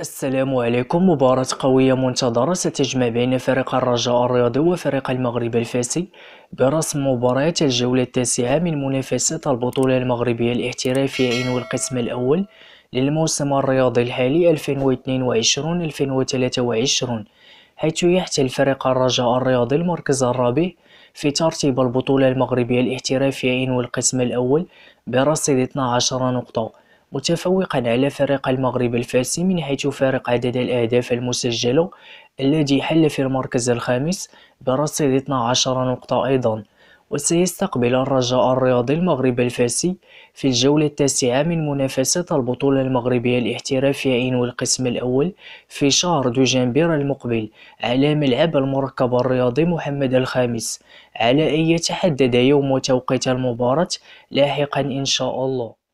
السلام عليكم مباراة قوية منتظرة ستجمع بين فريق الرجاء الرياضي وفريق المغرب الفاسي برسم مباريات الجولة التاسعة من منافسات البطولة المغربية الاحترافية إنو القسم الأول للموسم الرياضي الحالي 2022-2023 حيث يحتل فريق الرجاء الرياضي المركز الرابع في ترتيب البطولة المغربية الاحترافية إنو القسم الأول برصيد 12 نقطة متفوقا على فريق المغرب الفاسي من حيث فارق عدد الأهداف المسجلة الذي حل في المركز الخامس برصيد 12 نقطة أيضا وسيستقبل الرجاء الرياضي المغرب الفاسي في الجولة التاسعة من منافسة البطولة المغربية الاحترافية إن والقسم الأول في شهر دجنبير المقبل على ملعب المركب الرياضي محمد الخامس على أن يتحدد يوم وتوقيت المباراة لاحقا إن شاء الله